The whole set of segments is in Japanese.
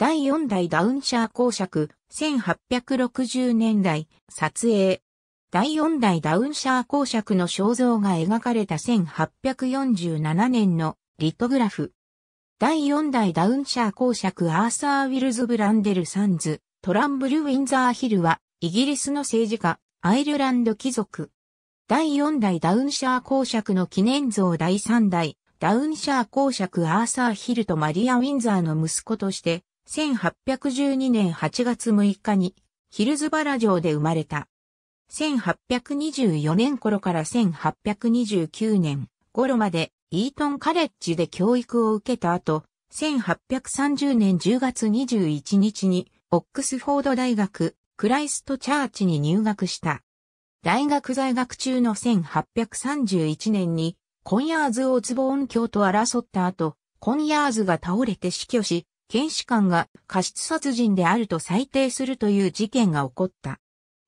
第4代ダウンシャー公爵、1860年代、撮影。第4代ダウンシャー公爵の肖像が描かれた1847年のリトグラフ。第4代ダウンシャー公爵アーサー・ウィルズ・ブランデル・サンズ、トランブル・ウィンザー・ヒルは、イギリスの政治家、アイルランド貴族。第4代ダウンシャー公爵の記念像第3代、ダウンシャー公爵アーサー・ヒルとマリア・ウィンザーの息子として、1812年8月6日にヒルズバラ城で生まれた。1824年頃から1829年頃までイートンカレッジで教育を受けた後、1830年10月21日にオックスフォード大学クライストチャーチに入学した。大学在学中の1831年にコンヤーズ・オズボーン教と争った後、コンヤーズが倒れて死去し、検視官が過失殺人であると裁定するという事件が起こった。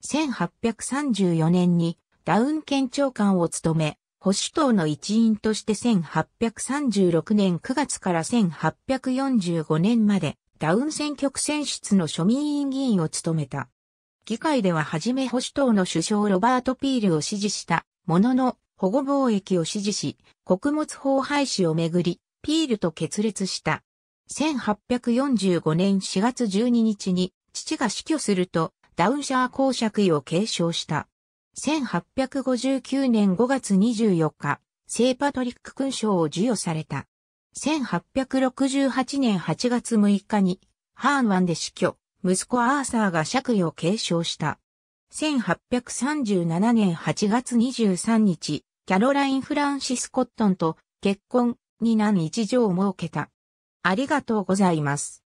1834年にダウン県長官を務め、保守党の一員として1836年9月から1845年までダウン選挙区選出の庶民委員議員を務めた。議会では初め保守党の首相ロバート・ピールを支持したものの保護貿易を支持し、穀物法廃止をめぐり、ピールと決裂した。1845年4月12日に父が死去するとダウンシャー公爵位を継承した。1859年5月24日、聖パトリック勲章を授与された。1868年8月6日にハーンワンで死去、息子アーサーが爵位を継承した。1837年8月23日、キャロライン・フランシス・コットンと結婚に難一条を設けた。ありがとうございます。